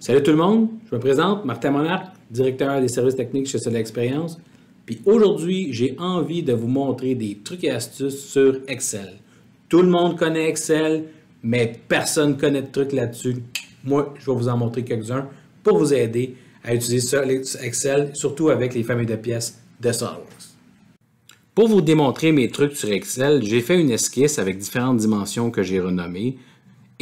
Salut tout le monde, je me présente, Martin Monarque, directeur des services techniques chez Solid Expérience. Puis aujourd'hui, j'ai envie de vous montrer des trucs et astuces sur Excel. Tout le monde connaît Excel, mais personne ne connaît de trucs là-dessus. Moi, je vais vous en montrer quelques-uns pour vous aider à utiliser Excel, surtout avec les familles de pièces de SOLIDWORKS. Pour vous démontrer mes trucs sur Excel, j'ai fait une esquisse avec différentes dimensions que j'ai renommées.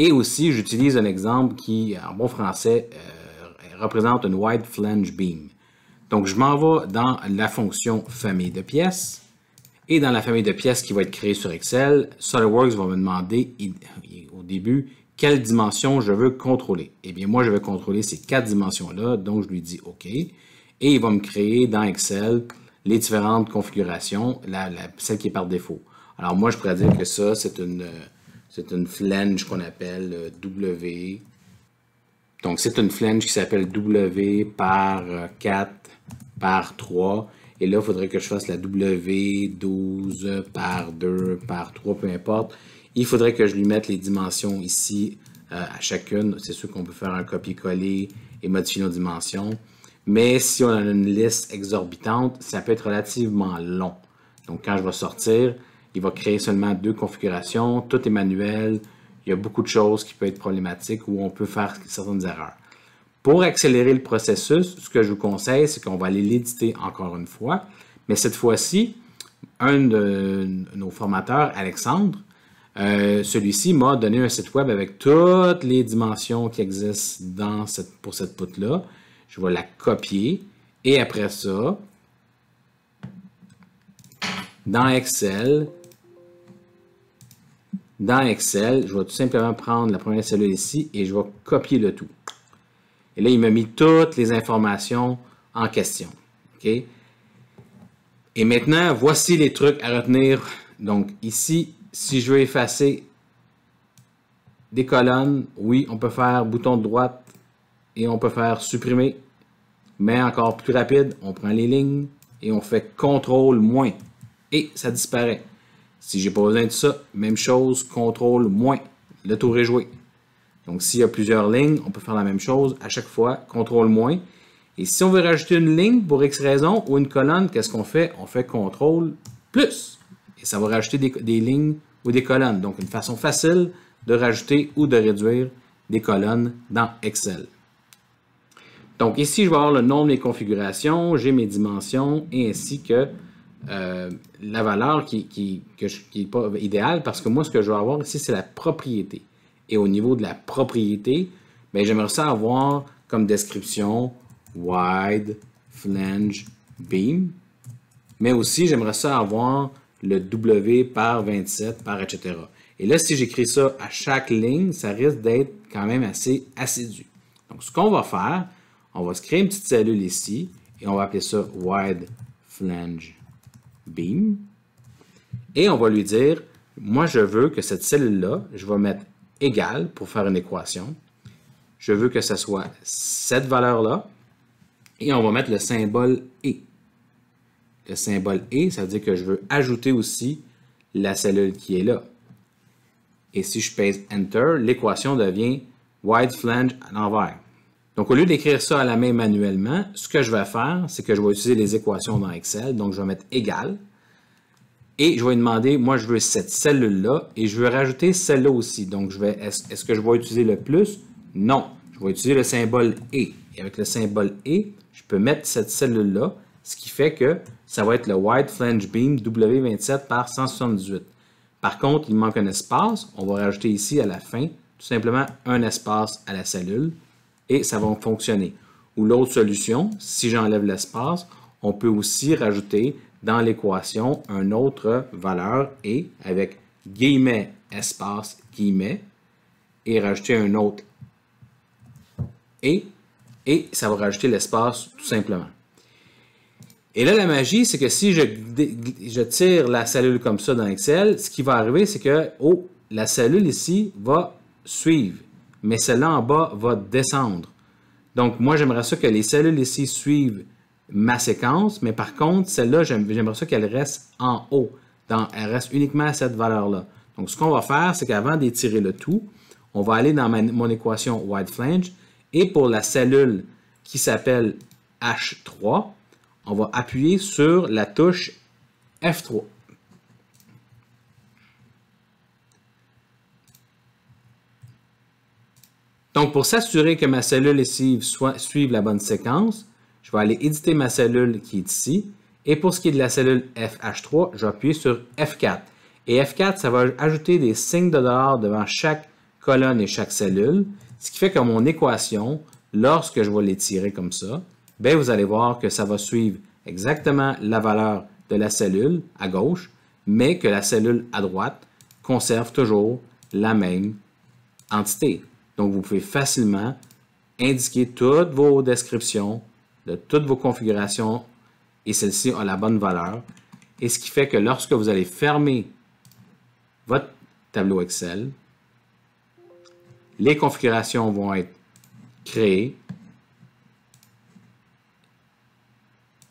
Et aussi, j'utilise un exemple qui, en bon français, euh, représente une wide flange beam. Donc, je m'en vais dans la fonction famille de pièces. Et dans la famille de pièces qui va être créée sur Excel, SolidWorks va me demander au début quelle dimension je veux contrôler. Eh bien, moi, je veux contrôler ces quatre dimensions-là, donc je lui dis OK. Et il va me créer dans Excel les différentes configurations, la, celle qui est par défaut. Alors, moi, je pourrais dire que ça, c'est une euh, c'est une flange qu'on appelle euh, W. Donc, c'est une flange qui s'appelle W par 4 euh, par 3. Et là, il faudrait que je fasse la W 12 par 2 par 3, peu importe. Il faudrait que je lui mette les dimensions ici euh, à chacune. C'est sûr qu'on peut faire un copier-coller et modifier nos dimensions. Mais si on a une liste exorbitante, ça peut être relativement long. Donc, quand je vais sortir, il va créer seulement deux configurations, tout est manuel, il y a beaucoup de choses qui peuvent être problématiques ou on peut faire certaines erreurs. Pour accélérer le processus, ce que je vous conseille, c'est qu'on va aller l'éditer encore une fois, mais cette fois-ci, un de nos formateurs, Alexandre, euh, celui-ci m'a donné un site web avec toutes les dimensions qui existent pour cette poutre-là. Je vais la copier et après ça, dans Excel, dans Excel, je vais tout simplement prendre la première cellule ici et je vais copier le tout. Et là, il m'a mis toutes les informations en question. Et maintenant, voici les trucs à retenir. Donc ici, si je veux effacer des colonnes, oui, on peut faire bouton de droite et on peut faire supprimer. Mais encore plus rapide, on prend les lignes et on fait CTRL moins et ça disparaît. Si j'ai pas besoin de ça, même chose, contrôle moins, le tour est joué. Donc s'il y a plusieurs lignes, on peut faire la même chose à chaque fois, contrôle moins. Et si on veut rajouter une ligne pour X raison ou une colonne, qu'est-ce qu'on fait? On fait contrôle plus. Et ça va rajouter des, des lignes ou des colonnes. Donc une façon facile de rajouter ou de réduire des colonnes dans Excel. Donc ici, je vais avoir le nom de mes configurations, j'ai mes dimensions et ainsi que euh, la valeur qui, qui, pas idéale parce que moi, ce que je veux avoir ici, c'est la propriété. Et au niveau de la propriété, ben, j'aimerais ça avoir comme description wide flange beam. Mais aussi, j'aimerais ça avoir le W par 27 par etc. Et là, si j'écris ça à chaque ligne, ça risque d'être quand même assez assidu. Donc, ce qu'on va faire, on va se créer une petite cellule ici et on va appeler ça wide flange beam. Et on va lui dire, moi je veux que cette cellule-là, je vais mettre égal pour faire une équation. Je veux que ce soit cette valeur-là. Et on va mettre le symbole « et ». Le symbole « et », ça veut dire que je veux ajouter aussi la cellule qui est là. Et si je pèse « Enter », l'équation devient « wide flange » à l'envers. Donc, au lieu d'écrire ça à la main manuellement, ce que je vais faire, c'est que je vais utiliser les équations dans Excel. Donc, je vais mettre égal. Et je vais demander, moi, je veux cette cellule-là et je veux rajouter celle-là aussi. Donc, je vais, est-ce que je vais utiliser le plus? Non. Je vais utiliser le symbole et. Et avec le symbole et, je peux mettre cette cellule-là, ce qui fait que ça va être le Wide Flange Beam W27 par 178. Par contre, il manque un espace. On va rajouter ici à la fin, tout simplement un espace à la cellule et ça va fonctionner. Ou l'autre solution, si j'enlève l'espace, on peut aussi rajouter dans l'équation un autre valeur et avec guillemets, espace, guillemets, et rajouter un autre et, et ça va rajouter l'espace tout simplement. Et là, la magie, c'est que si je, je, tire la cellule comme ça dans Excel, ce qui va arriver, c'est que oh, la cellule ici va suivre mais celle-là en bas va descendre. Donc, moi, j'aimerais ça que les cellules ici suivent ma séquence, mais par contre, celle-là, j'aimerais ça qu'elle reste en haut. Dans, elle reste uniquement à cette valeur-là. Donc, ce qu'on va faire, c'est qu'avant d'étirer le tout, on va aller dans mon équation wide flange, et pour la cellule qui s'appelle H3, on va appuyer sur la touche F3. Donc, pour s'assurer que ma cellule ici suive, la bonne séquence, je vais aller éditer ma cellule qui est ici. Et pour ce qui est de la cellule FH3, je vais appuyer sur F4. Et F4, ça va ajouter des signes de dollars devant chaque colonne et chaque cellule, ce qui fait que mon équation, lorsque je vais l'étirer comme ça, bien, vous allez voir que ça va suivre exactement la valeur de la cellule à gauche, mais que la cellule à droite conserve toujours la même entité. Donc, vous pouvez facilement indiquer toutes vos descriptions de toutes vos configurations et celle-ci ont la bonne valeur. Et ce qui fait que lorsque vous allez fermer votre tableau Excel, les configurations vont être créées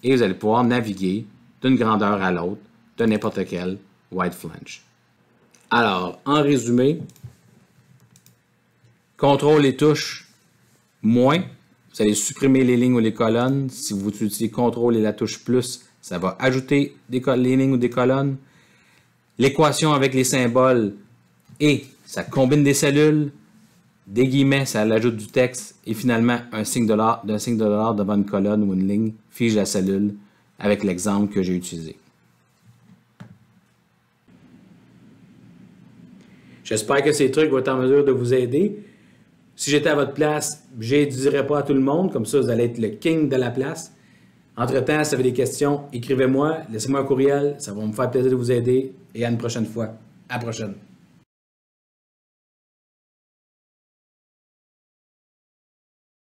et vous allez pouvoir naviguer d'une grandeur à l'autre de n'importe quel White Flange. Alors, en résumé, Contrôle et touche, moins. Vous allez supprimer les lignes ou les colonnes. Si vous utilisez Contrôle et la touche plus, ça va ajouter des les lignes ou des colonnes. L'équation avec les symboles et ça combine des cellules. Des guillemets, ça l'ajoute du texte. Et finalement, un signe d'un signe de dollar devant une colonne ou une ligne fige la cellule avec l'exemple que j'ai utilisé. J'espère que ces trucs vont être en mesure de vous aider. Si j'étais à votre place, je dirais pas à tout le monde, comme ça, vous allez être le king de la place. Entre-temps, si vous avez des questions, écrivez-moi, laissez-moi un courriel, ça va me faire plaisir de vous aider et à une prochaine fois. À la prochaine.